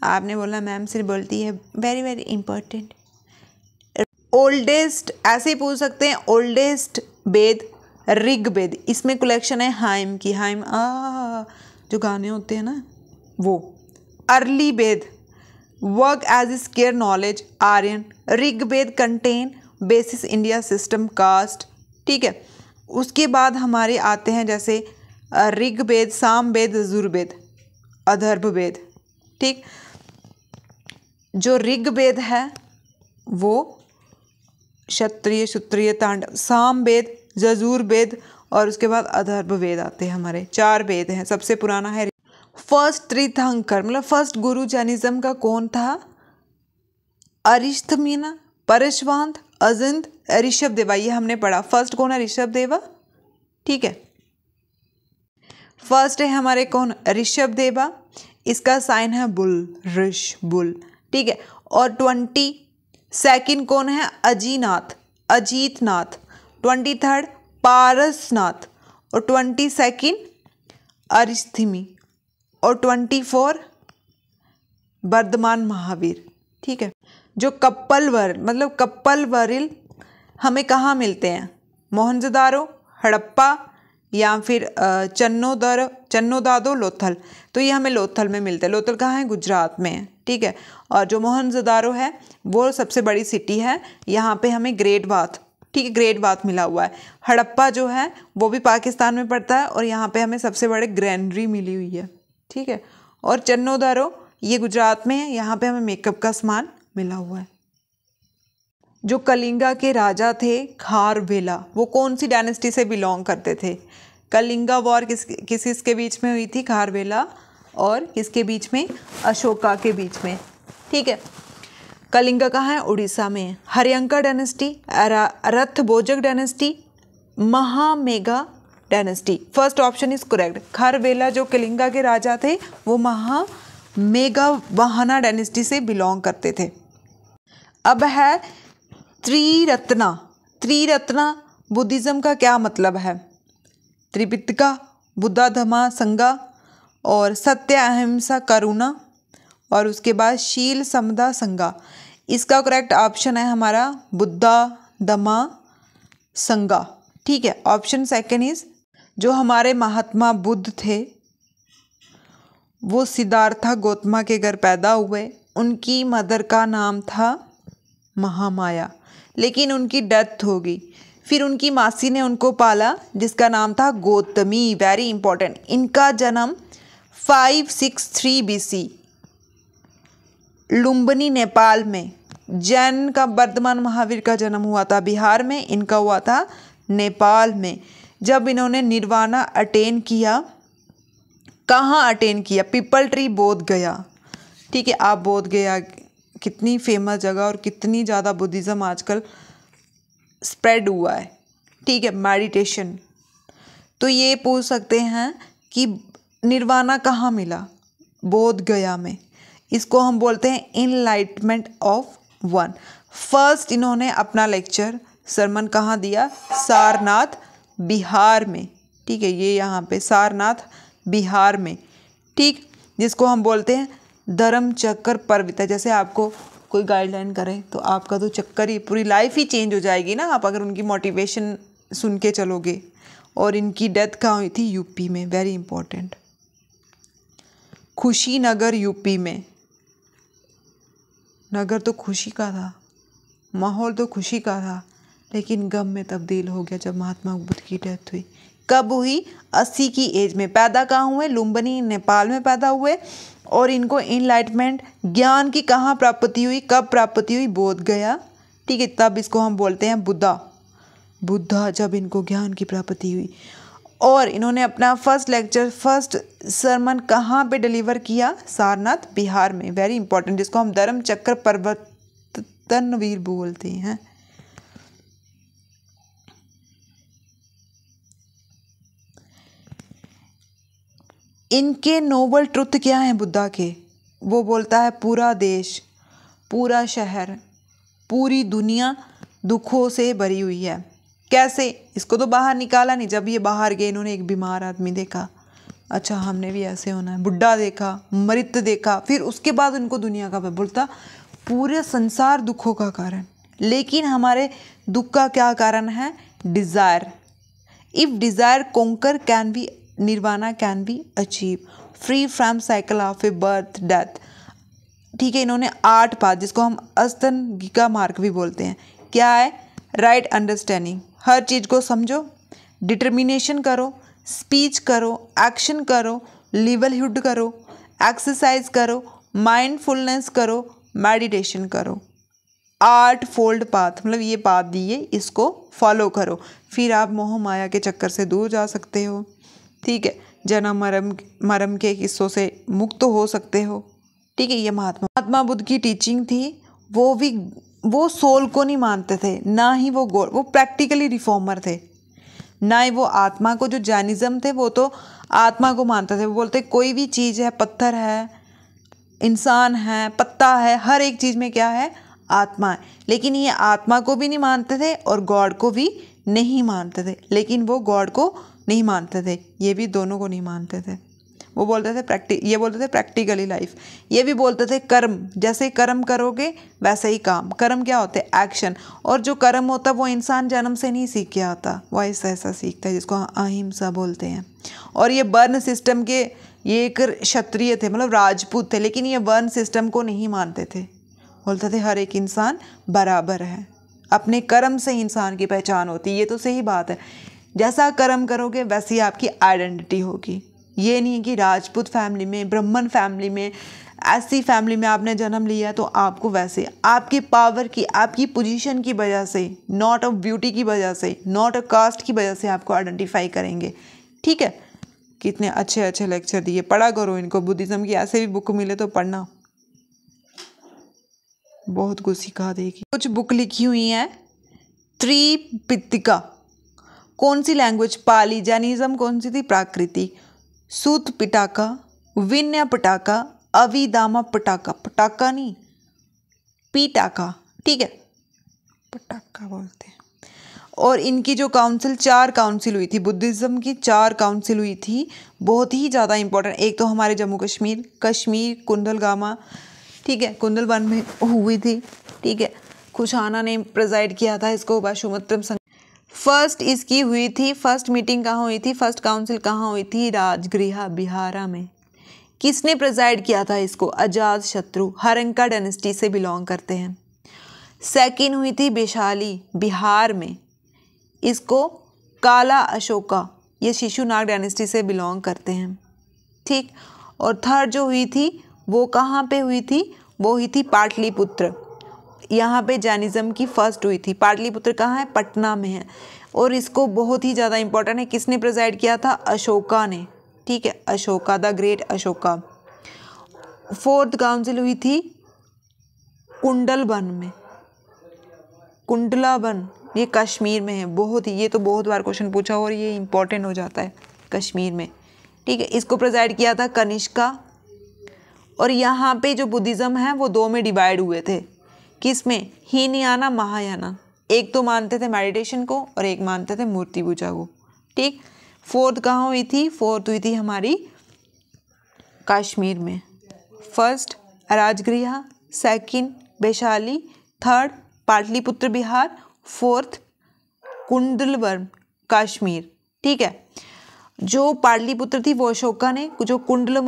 Speaker 1: आपने बोला मैम सिर्फ बोलती है वेरी वेरी इंपॉर्टेंट ओल्डेस्ट ऐसे ही पूछ सकते हैं ओल्डेस्ट वेद ऋग्वेद इसमें कलेक्शन है हाइम की हाइम आ जो गाने होते हैं ना वो early Veda work age is care knowledge Aryan Rigveda contain basis India system caste ठीक है उसके बाद हमारे आते हैं जैसे ऋग्वेद सामवेद अधर्भ वेद ठीक जो ऋग्वेद है वो क्षत्रिय क्षत्रिय तांडव सामवेद यजुर्वेद और उसके बाद अधर्भ वेद आते हैं हमारे चार वेद हैं सबसे पुराना है फर्स्ट तीर्थंकर मतलब फर्स्ट गुरु जैनिज्म का कौन था अरिष्ठमीना परशवांत अजिंत ऋषभ देवा ये हमने पढ़ा फर्स्ट कौन है ऋषभ देवा ठीक है फर्स्ट है हमारे कौन ऋषभ देवा इसका साइन है बुल ऋष बुल ठीक है और ट्वेंटी सेकेंड कौन है अजीनाथ अजीत नाथ ट्वेंटी थर्ड पारसनाथ और ट्वेंटी सेकंड अरिस्थिमी और ट्वेंटी फोर वर्धमान महावीर ठीक है जो कप्पल वर मतलब कप्पल वरिल हमें कहाँ मिलते हैं मोहनजदारो हड़प्पा या फिर चन्नोदर चन्नोदादो लोथल तो ये हमें लोथल में मिलते हैं लोथल कहाँ है गुजरात में ठीक है और जो मोहनजदारो है वो सबसे बड़ी सिटी है यहाँ पे हमें ग्रेट बाथ ठीक है ग्रेट बाथ मिला हुआ है हड़प्पा जो है वो भी पाकिस्तान में पड़ता है और यहाँ पे हमें सबसे बड़े ग्रैंडरी मिली हुई है ठीक है और चन्नोदारो ये गुजरात में है यहाँ पर हमें मेकअप का सामान मिला हुआ है जो कलिंगा के राजा थे खारवेला वो कौन सी डायनेस्टी से बिलोंग करते थे कलिंगा वॉर किस किस के बीच में हुई थी खारवेला और किसके बीच में अशोका के बीच में ठीक है कलिंगा कहाँ है उड़ीसा में हरियंका डायनेस्टी रथ बोजक dynasty Mahamegha dynasty first option is correct Kharavela जो कलिंगा के राजा थे वो महा मेगा वाहना डायनेस्टी से बिलोंग करते थे अब है त्रिरत्ना त्रिरत्ना बुद्धिज़्म का क्या मतलब है त्रिपिटका बुद्धा धमा संगा और सत्य अहिंसा करुणा और उसके बाद शील समदा संगा इसका करेक्ट ऑप्शन है हमारा बुद्धा दमा संगा ठीक है ऑप्शन सेकेंड इज जो हमारे महात्मा बुद्ध थे वो सिद्धार्था गौतमा के घर पैदा हुए उनकी मदर का नाम था महामाया लेकिन उनकी डेथ हो गई फिर उनकी मासी ने उनको पाला जिसका नाम था गौतमी वेरी इंपॉर्टेंट इनका जन्म 563 बीसी लुम्बनी नेपाल में जैन का वर्धमान महावीर का जन्म हुआ था बिहार में इनका हुआ था नेपाल में जब इन्होंने निर्वाणा अटेन किया कहाँ अटेन किया पीपल ट्री बोध गया ठीक है आप बोध गया कितनी फेमस जगह और कितनी ज़्यादा बुद्धिज़्म आजकल स्प्रेड हुआ है ठीक है मेडिटेशन तो ये पूछ सकते हैं कि निर्वाणा कहाँ मिला बोध गया में इसको हम बोलते हैं इनलाइटमेंट ऑफ वन फर्स्ट इन्होंने अपना लेक्चर सरमन कहाँ दिया सारनाथ बिहार में ठीक है ये यहाँ पे सारनाथ बिहार में ठीक जिसको हम बोलते हैं धर्म चक्कर पर्विता जैसे आपको कोई गाइडलाइन करें तो आपका तो चक्कर ही पूरी लाइफ ही चेंज हो जाएगी ना आप अगर उनकी मोटिवेशन सुन के चलोगे और इनकी डेथ कहाँ हुई थी यूपी में वेरी इंपॉर्टेंट खुशी नगर यूपी में नगर तो खुशी का था माहौल तो खुशी का था लेकिन गम में तब्दील हो गया जब महात्मा बुद्ध की डेथ हुई कब हुई अस्सी की एज में पैदा कहाँ हुए लुम्बनी नेपाल में पैदा हुए और इनको इनलाइटमेंट ज्ञान की कहाँ प्राप्ति हुई कब प्राप्ति हुई बोध गया ठीक है तब इसको हम बोलते हैं बुद्धा बुद्धा जब इनको ज्ञान की प्राप्ति हुई और इन्होंने अपना फर्स्ट लेक्चर फर्स्ट सरमन कहाँ पे डिलीवर किया सारनाथ बिहार में वेरी इंपॉर्टेंट जिसको हम धर्म चक्र पर्वत तनवीर बोलते हैं इनके नोबल ट्रुथ क्या हैं बुद्धा के वो बोलता है पूरा देश पूरा शहर पूरी दुनिया दुखों से भरी हुई है कैसे इसको तो बाहर निकाला नहीं जब ये बाहर गए इन्होंने एक बीमार आदमी देखा अच्छा हमने भी ऐसे होना है बुढ़ा देखा मृत देखा फिर उसके बाद उनको दुनिया का बोलता पूरे संसार दुखों का कारण लेकिन हमारे दुख का क्या कारण है desire if desire conquer can be nirvana can be achieve free from cycle of a birth death ठीक है इन्होंने आठ पाथ जिसको हम अस्तंगिका मार्ग भी बोलते हैं क्या है राइट right अंडरस्टैंडिंग हर चीज़ को समझो डिटर्मिनेशन करो स्पीच करो एक्शन करो लिवलहुड करो एक्सरसाइज करो माइंडफुलनेस करो मेडिटेशन करो आठ फोल्ड पाथ मतलब ये पाथ दिए इसको फॉलो करो फिर आप मोह माया के चक्कर से दूर जा सकते हो ठीक है जन्म मरम मरम के किस्सों से मुक्त हो सकते हो ठीक है ये महात्मा महात्मा बुद्ध की टीचिंग थी वो भी वो सोल को नहीं मानते थे ना ही वो गोल वो प्रैक्टिकली रिफॉर्मर थे ना ही वो आत्मा को जो जैनिज़्म थे वो तो आत्मा को मानते थे वो बोलते कोई भी चीज़ है पत्थर है इंसान है पत्ता है हर एक चीज़ में क्या है आत्मा है लेकिन ये आत्मा को भी नहीं मानते थे और गॉड को भी नहीं मानते थे लेकिन वो गॉड को नहीं मानते थे ये भी दोनों को नहीं मानते थे वो बोलते थे प्रैक्टिक ये बोलते थे प्रैक्टिकली लाइफ ये भी बोलते थे कर्म जैसे ही कर्म करोगे वैसे ही काम कर्म क्या होते हैं एक्शन और जो कर्म होता है वो इंसान जन्म से नहीं सीख के आता वो ऐसा ऐसा सीखता है जिसको अहिंसा बोलते हैं और ये बर्न सिस्टम के ये एक क्षत्रिय थे मतलब राजपूत थे लेकिन ये वर्ण सिस्टम को नहीं मानते थे बोलते थे हर एक इंसान बराबर है अपने कर्म से इंसान की पहचान होती है ये तो सही बात है जैसा कर्म करोगे वैसी आपकी आइडेंटिटी होगी ये नहीं है कि राजपूत फैमिली में ब्राह्मण फैमिली में ऐसी फैमिली में आपने जन्म लिया तो आपको वैसे आपके पावर की आपकी पोजीशन की वजह से नॉट ऑफ ब्यूटी की वजह से नॉट अ कास्ट की वजह से आपको आइडेंटिफाई करेंगे ठीक है कितने अच्छे अच्छे लेक्चर दिए पढ़ा करो इनको बुद्धिज़्म की ऐसे भी बुक मिले तो पढ़ना बहुत कुछ सिखा देगी कुछ बुक लिखी हुई हैं त्रिपितिका कौन सी लैंग्वेज पाली जैनिज्म कौन सी थी प्राकृति सूत पिटाका विन्या पटाका अविदामा पटाका पटाका नहीं पीटाका ठीक है पटाका बोलते हैं और इनकी जो काउंसिल चार काउंसिल हुई थी बुद्धिज़्म की चार काउंसिल हुई थी बहुत ही ज़्यादा इंपॉर्टेंट एक तो हमारे जम्मू कश्मीर कश्मीर कुंदलगामा ठीक है कुंदलवन में हुई थी ठीक है खुशाना ने प्रेजाइड किया था इसको बाशुमत्रम फर्स्ट इसकी हुई थी फर्स्ट मीटिंग कहाँ हुई थी फर्स्ट काउंसिल कहाँ हुई थी राजगृह बिहारा में किसने प्रजाइड किया था इसको अजाज़ शत्रु हरंका डायनेस्टी से बिलोंग करते हैं सेकेंड हुई थी वैशाली बिहार में इसको काला अशोका ये शिशुनाग डायनेस्टी से बिलोंग करते हैं ठीक और थर्ड जो हुई थी वो कहाँ पे हुई थी वो हुई थी पाटलिपुत्र यहाँ पे जैनिज़्म की फर्स्ट हुई थी पाटलिपुत्र कहाँ है पटना में है और इसको बहुत ही ज़्यादा इम्पोर्टेंट है किसने प्रेजाइड किया था अशोका ने ठीक है Ashoka the great Ashoka fourth council हुई थी कुंडलबन में कुंडलाबन ये कश्मीर में है बहुत ही ये तो बहुत बार क्वेश्चन पूछा और ये इंपॉर्टेंट हो जाता है कश्मीर में ठीक है इसको प्रेजाइड किया था कनिष्का और यहाँ पे जो बुद्धिज़्म है वो दो में डिवाइड हुए थे किस में हीनयाना महायाना एक तो मानते थे मेडिटेशन को और एक मानते थे मूर्ति पूजा को ठीक फोर्थ कहाँ हुई थी फोर्थ हुई थी हमारी कश्मीर में first Rajgriha second Vaishali third Pataliputra Bihar fourth Kundalvan Kashmir ठीक है जो पाटलिपुत्र थी वो अशोका ने जो कुंडल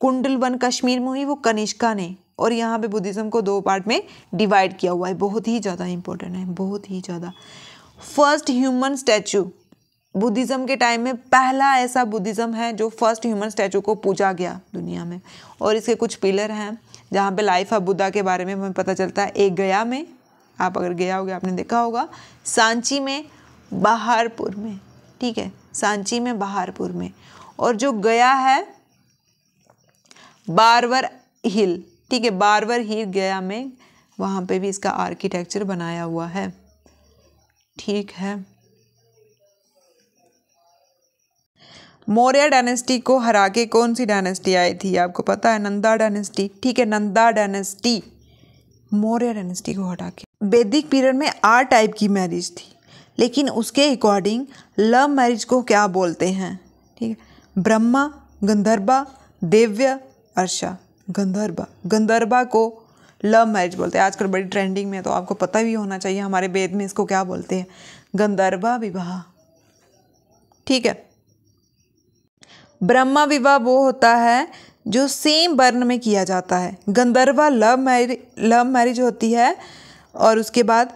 Speaker 1: कुंडलवन कश्मीर में हुई वो कनिष्का ने और यहाँ पे बुद्धिज़्म को दो पार्ट में डिवाइड किया हुआ है बहुत ही ज़्यादा इंपॉर्टेंट है बहुत ही ज़्यादा फर्स्ट ह्यूमन स्टैचू बुद्धिज़्म के टाइम में पहला ऐसा बुद्धिज़्म है जो फर्स्ट ह्यूमन स्टैचू को पूजा गया दुनिया में और इसके कुछ पिलर हैं जहाँ पे लाइफ ऑफ बुद्धा के बारे में हमें पता चलता है एक गया में आप अगर गया होगा आपने देखा होगा सांची में बहारपुर में ठीक है सांची में बहारपुर में और जो गया है बारवर हिल ठीक है बार बार ही गया में वहाँ पे भी इसका आर्किटेक्चर बनाया हुआ है ठीक है मौर्य डायनेस्टी को हरा के कौन सी डायनेस्टी आई थी आपको पता है नंदा डायनेस्टी ठीक है नंदा डायनेस्टी मौर्य डायनेस्टी को हटा के वैदिक पीरियड में आठ टाइप की मैरिज थी लेकिन उसके अकॉर्डिंग लव मैरिज को क्या बोलते हैं ठीक है ब्रह्मा गंधर्वा देव्य अर्षा गंधर्बा गंधर्बा को लव मैरिज बोलते हैं आजकल बड़ी ट्रेंडिंग में है तो आपको पता भी होना चाहिए हमारे वेद में इसको क्या बोलते हैं गंधर्वा विवाह ठीक है ब्रह्मा विवाह वो होता है जो सेम वर्ण में किया जाता है Gandharva love marriage love marriage होती है और उसके बाद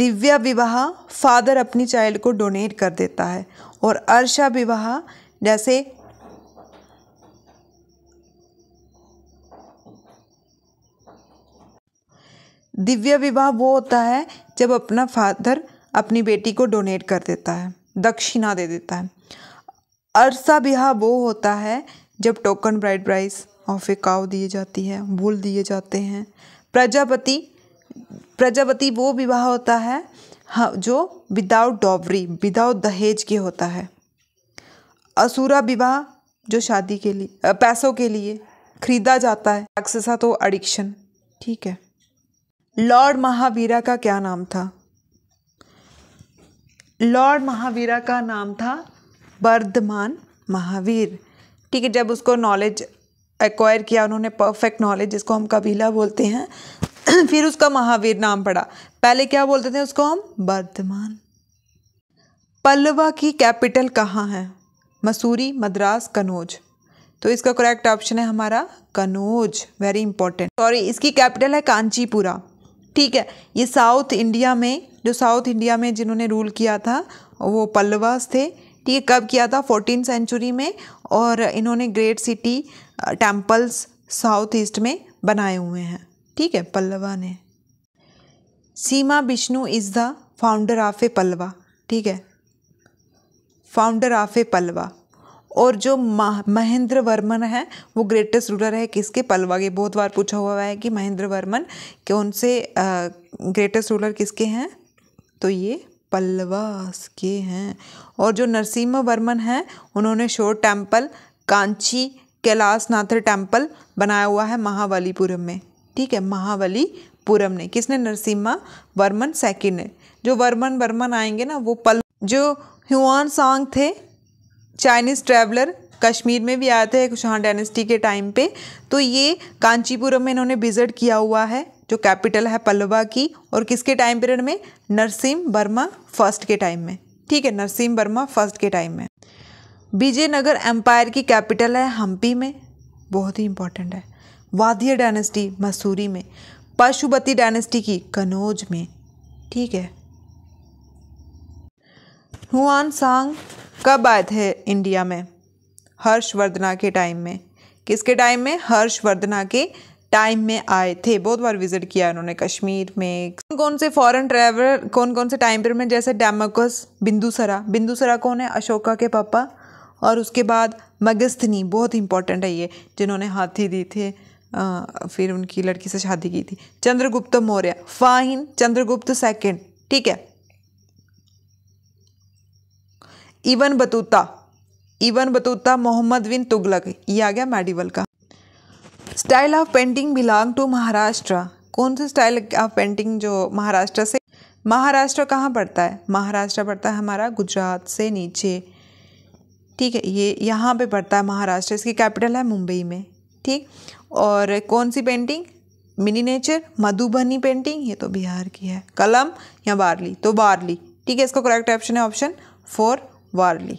Speaker 1: दिव्या विवाह फादर अपनी चाइल्ड को डोनेट कर देता है और अर्षा विवाह जैसे दिव्य विवाह वो होता है जब अपना फादर अपनी बेटी को डोनेट कर देता है दक्षिणा दे देता है अरसा विवाह वो होता है जब token bride price of a cow दिए जाती है भूल दिए जाते हैं प्रजापति प्रजापति वो विवाह होता है हाँ, जो विदाउट डॉबरी विदाउट दहेज के होता है असुरा विवाह जो शादी के लिए पैसों के लिए खरीदा जाता है अक्सा तो एडिक्शन ठीक है लॉर्ड महावीरा का क्या नाम था लॉर्ड महावीरा का नाम था बर्धमान महावीर ठीक है जब उसको नॉलेज एक्वायर किया उन्होंने परफेक्ट नॉलेज जिसको हम कबीला बोलते हैं फिर उसका महावीर नाम पड़ा पहले क्या बोलते थे उसको हम बर्धमान पल्लवा की कैपिटल कहाँ है मसूरी मद्रास कनौज तो इसका करेक्ट ऑप्शन है हमारा कनौज वेरी इंपॉर्टेंट सॉरी इसकी कैपिटल है कांचीपुरा ठीक है ये साउथ इंडिया में जो साउथ इंडिया में जिन्होंने रूल किया था वो पल्लवास थे ठीक है कब किया था फोर्टीन सेंचुरी में और इन्होंने great city temples south east में बनाए हुए हैं ठीक है पल्लवा ने Simhavishnu is the founder of a Pallava ठीक है फाउंडर ऑफ ए पल्लवा और जो महेंद्र वर्मन है वो ग्रेटेस्ट रूलर है किसके पलवा के बहुत बार पूछा हुआ है कि महेंद्र वर्मन कौन से ग्रेटेस्ट रूलर किसके हैं तो ये पलवास के हैं और जो नरसिम्हा वर्मन हैं उन्होंने शोर टेम्पल कांची नाथ टेम्पल बनाया हुआ है महाबलीपुरम में ठीक है महाबलीपुरम ने किसने नरसिम्हा वर्मन सेकेंड ने जो वर्मन वर्मन आएंगे ना वो पल जो ह्यूआन सांग थे चाइनीज़ ट्रैवलर कश्मीर में भी आए थे कुशहान डायनेस्टी के टाइम पे तो ये कांचीपुरम में इन्होंने विजिट किया हुआ है जो कैपिटल है पल्लवा की और किसके टाइम पीरियड में नरसिम वर्मा फर्स्ट के टाइम में ठीक है नरसिम वर्मा फर्स्ट के टाइम में विजयनगर एम्पायर की कैपिटल है हम्पी में बहुत ही इंपॉर्टेंट है वादिया डायनेस्टी मसूरी में पशुपति डायनेस्टी की कनौज में ठीक है हुआन सांग कब आए थे इंडिया में हर्षवर्धना के टाइम में किसके टाइम में हर्षवर्धना के टाइम में आए थे बहुत बार विजिट किया उन्होंने कश्मीर में कौन कौन से फॉरेन ट्रैवलर कौन कौन से टाइम पीरियड में जैसे डेमोकस बिंदुसरा बिंदुसरा कौन है अशोका के पापा और उसके बाद मगस्थनी बहुत इंपॉर्टेंट है ये जिन्होंने हाथी दी थे आ, फिर उनकी लड़की से शादी की थी चंद्रगुप्त मौर्य फाइन चंद्रगुप्त सेकेंड ठीक है Ibn Battuta Ibn Battuta Muhammad bin Tughlaq ये आ गया मेडिवल का style of painting belong to Maharashtra कौन सा स्टाइल ऑफ पेंटिंग जो महाराष्ट्र से महाराष्ट्र कहाँ पड़ता है महाराष्ट्र पड़ता है हमारा गुजरात से नीचे ठीक है ये यहाँ पे पड़ता है महाराष्ट्र इसकी कैपिटल है मुंबई में ठीक और कौन सी painting miniature Madhubani painting ये तो बिहार की है कलम या बार्ली तो बार्ली ठीक है इसका करेक्ट ऑप्शन है ऑप्शन फोर वारली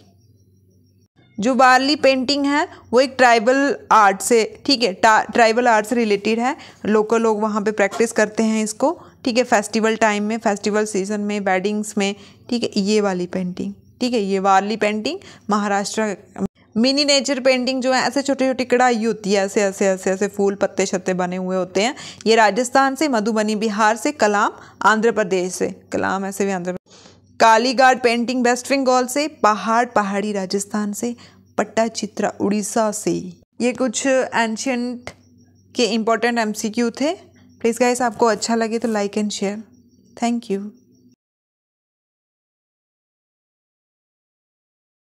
Speaker 1: जो वारली पेंटिंग है वो एक ट्राइबल आर्ट से ठीक है ट्राइबल आर्ट से रिलेटेड है लोकल लोग वहाँ पे प्रैक्टिस करते हैं इसको ठीक है फेस्टिवल टाइम में फेस्टिवल सीजन में वेडिंग्स में ठीक है ये वाली पेंटिंग ठीक है ये Warli painting Maharashtra miniature painting जो है ऐसे छोटे छोटे कढ़ाई होती है ऐसे ऐसे ऐसे ऐसे फूल पत्ते छत्ते बने हुए होते हैं ये राजस्थान से मधुबनी बिहार से कलाम आंध्र प्रदेश से कलाम ऐसे भी आंध्र कालीघाट पेंटिंग वेस्ट बंगाल से पहाड़ पहाड़ी राजस्थान से पट्टा चित्रा उड़ीसा से ये कुछ एंशंट के इम्पोर्टेंट एमसीक्यू थे प्लीज़ गाइस आपको अच्छा लगे तो like and share thank you